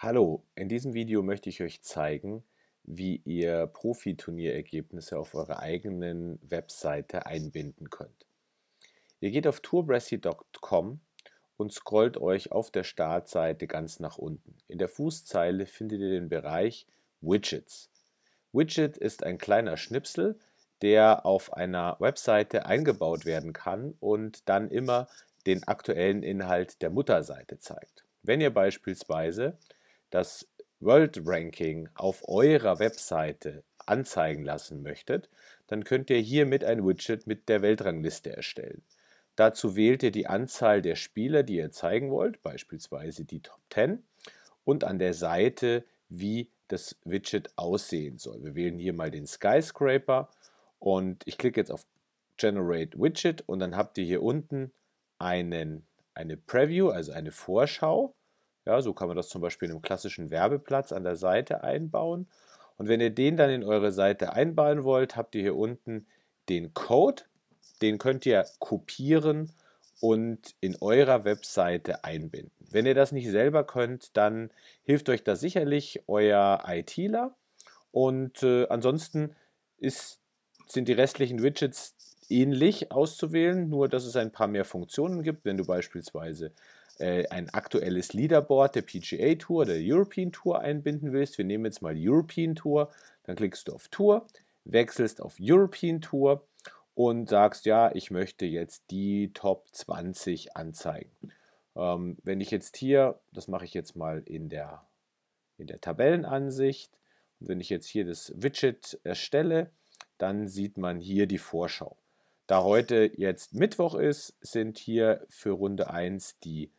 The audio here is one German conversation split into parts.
Hallo, in diesem Video möchte ich euch zeigen, wie ihr Profi-Turnierergebnisse auf eurer eigenen Webseite einbinden könnt. Ihr geht auf tourbrassy.com und scrollt euch auf der Startseite ganz nach unten. In der Fußzeile findet ihr den Bereich Widgets. Widget ist ein kleiner Schnipsel, der auf einer Webseite eingebaut werden kann und dann immer den aktuellen Inhalt der Mutterseite zeigt. Wenn ihr beispielsweise das World Ranking auf eurer Webseite anzeigen lassen möchtet, dann könnt ihr hiermit ein Widget mit der Weltrangliste erstellen. Dazu wählt ihr die Anzahl der Spieler, die ihr zeigen wollt, beispielsweise die Top 10, und an der Seite, wie das Widget aussehen soll. Wir wählen hier mal den Skyscraper und ich klicke jetzt auf Generate Widget und dann habt ihr hier unten einen, eine Preview, also eine Vorschau ja, so kann man das zum Beispiel in einem klassischen Werbeplatz an der Seite einbauen. Und wenn ihr den dann in eure Seite einbauen wollt, habt ihr hier unten den Code. Den könnt ihr kopieren und in eurer Webseite einbinden. Wenn ihr das nicht selber könnt, dann hilft euch da sicherlich euer ITler. Und äh, ansonsten ist, sind die restlichen Widgets ähnlich auszuwählen, nur dass es ein paar mehr Funktionen gibt, wenn du beispielsweise äh, ein aktuelles Leaderboard der PGA Tour, der European Tour einbinden willst. Wir nehmen jetzt mal European Tour, dann klickst du auf Tour, wechselst auf European Tour und sagst, ja, ich möchte jetzt die Top 20 anzeigen. Ähm, wenn ich jetzt hier, das mache ich jetzt mal in der, in der Tabellenansicht, und wenn ich jetzt hier das Widget erstelle, dann sieht man hier die Vorschau. Da heute jetzt Mittwoch ist, sind hier für Runde 1 die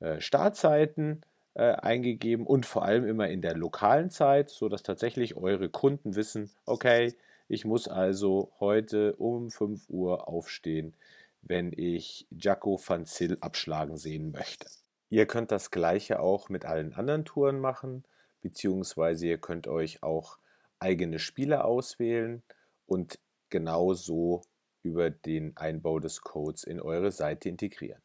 äh, Startzeiten äh, eingegeben und vor allem immer in der lokalen Zeit, sodass tatsächlich eure Kunden wissen, okay, ich muss also heute um 5 Uhr aufstehen, wenn ich Jaco van Zyl abschlagen sehen möchte. Ihr könnt das gleiche auch mit allen anderen Touren machen, beziehungsweise ihr könnt euch auch eigene Spiele auswählen und genauso über den Einbau des Codes in eure Seite integrieren.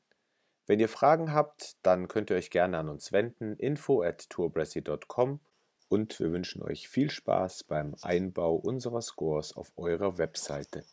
Wenn ihr Fragen habt, dann könnt ihr euch gerne an uns wenden, info at tourbressy.com und wir wünschen euch viel Spaß beim Einbau unserer Scores auf eurer Webseite.